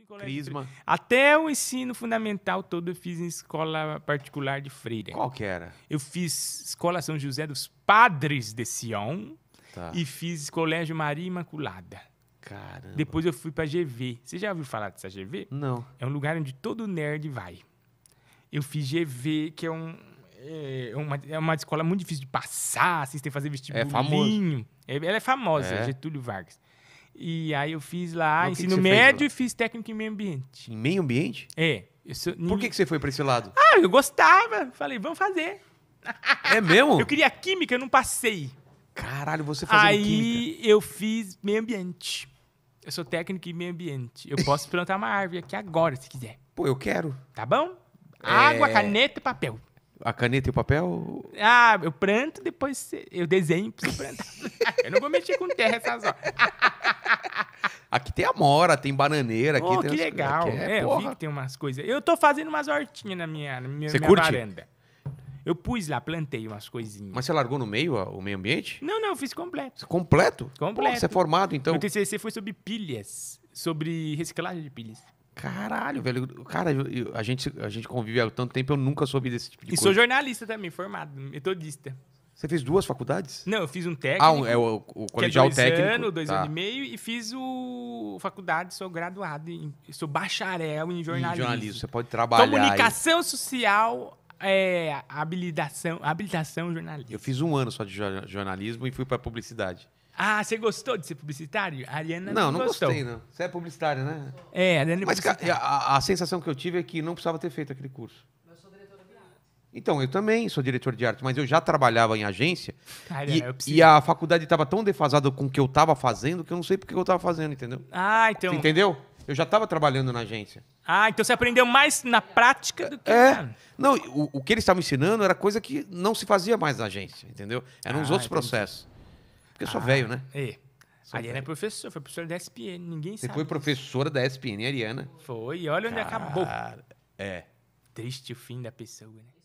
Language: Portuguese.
em colégio. Crisma. Até o ensino fundamental todo eu fiz em escola particular de Freire. Qual que era? Eu fiz Escola São José dos Padres de Sion tá. e fiz Colégio Maria Imaculada. Caramba. Depois eu fui pra GV. Você já ouviu falar dessa GV? Não. É um lugar onde todo nerd vai. Eu fiz GV, que é um, é uma, é uma escola muito difícil de passar, vocês têm que fazer vestibulinho. É famoso. É, ela é famosa, é. Getúlio Vargas. E aí eu fiz lá Mas ensino que que médio fez, e fiz técnico em meio ambiente. Em meio ambiente? É. Sou... Por que, que você foi para esse lado? Ah, eu gostava. Falei, vamos fazer. É mesmo? eu queria química, eu não passei. Caralho, você fazendo aí, química. Aí eu fiz meio ambiente. Eu sou técnico em meio ambiente. Eu posso plantar uma árvore aqui agora, se quiser. Pô, eu quero. Tá bom? É... Água, caneta e papel. A caneta e o papel? Ah, eu planto, depois eu desenho pra plantar. eu não vou mexer com terra essas horas. Aqui tem amora, tem bananeira. Aqui oh, tem que umas... legal. Aqui é, é eu vi que tem umas coisas. Eu tô fazendo umas hortinhas na minha, na minha, Você minha curte? varanda. Eu pus lá, plantei umas coisinhas. Mas você largou no meio ó, o meio ambiente? Não, não, fiz completo. Completo? Completo. Pô, você é formado, então. Meu TCC foi sobre pilhas, sobre reciclagem de pilhas. Caralho, velho. Cara, eu, a, gente, a gente convive há tanto tempo, eu nunca soube desse tipo de e coisa. E sou jornalista também, formado, metodista. Você fez duas faculdades? Não, eu fiz um técnico. Ah, um, é o, o é colegial é dois técnico. dois tá. anos e meio e fiz o faculdade, sou graduado, em, sou bacharel em jornalismo. Em jornalismo, você pode trabalhar. Comunicação social, é, habilitação, habilitação Eu fiz um ano só de jornalismo e fui para publicidade. Ah, você gostou de ser publicitário? A Ariana não, não, não gostei, não. Você é publicitária, né? É, a Ariana é Mas a, a, a sensação que eu tive é que não precisava ter feito aquele curso. Então, eu também sou diretor de arte, mas eu já trabalhava em agência. Cara, e, e, a faculdade estava tão defasada com o que eu estava fazendo que eu não sei porque eu estava fazendo, entendeu? Ah, então. Você entendeu? Eu já estava trabalhando na agência. Ah, então você aprendeu mais na prática do que. É. Cara. Não, o, o que eles estavam ensinando era coisa que não se fazia mais na agência, entendeu? Eram ah, os outros entendi. processos. Porque eu ah, sou velho, né? É. Ariana é professora, foi professora da SPN, ninguém você sabe. Você foi professora da SPN, Ariana? Foi, e olha onde Cara, acabou. É. Triste o fim da pessoa, né?